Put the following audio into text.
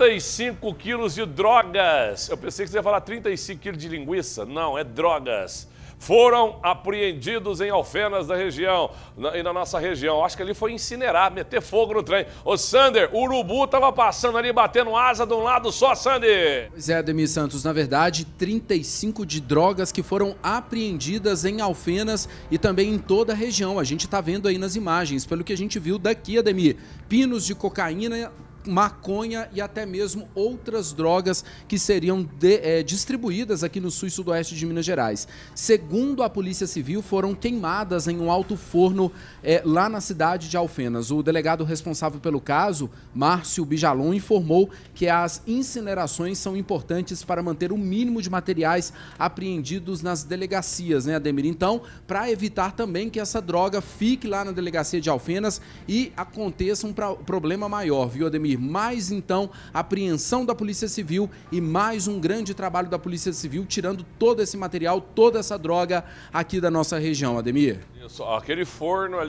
35 quilos de drogas. Eu pensei que você ia falar 35 quilos de linguiça. Não, é drogas. Foram apreendidos em Alfenas da região na, e na nossa região. Acho que ali foi incinerar, meter fogo no trem. Ô Sander, o urubu tava passando ali, batendo asa de um lado só, Sander. Pois é, Ademir Santos, na verdade, 35 de drogas que foram apreendidas em Alfenas e também em toda a região. A gente tá vendo aí nas imagens, pelo que a gente viu daqui, Ademir. Pinos de cocaína maconha e até mesmo outras drogas que seriam de, é, distribuídas aqui no sul e sudoeste de Minas Gerais. Segundo a Polícia Civil, foram queimadas em um alto forno é, lá na cidade de Alfenas. O delegado responsável pelo caso, Márcio Bijalon, informou que as incinerações são importantes para manter o mínimo de materiais apreendidos nas delegacias, né, Ademir? Então, para evitar também que essa droga fique lá na delegacia de Alfenas e aconteça um pra, problema maior, viu, Ademir? mais então apreensão da Polícia Civil e mais um grande trabalho da Polícia Civil tirando todo esse material, toda essa droga aqui da nossa região, Ademir. Isso, aquele forno ali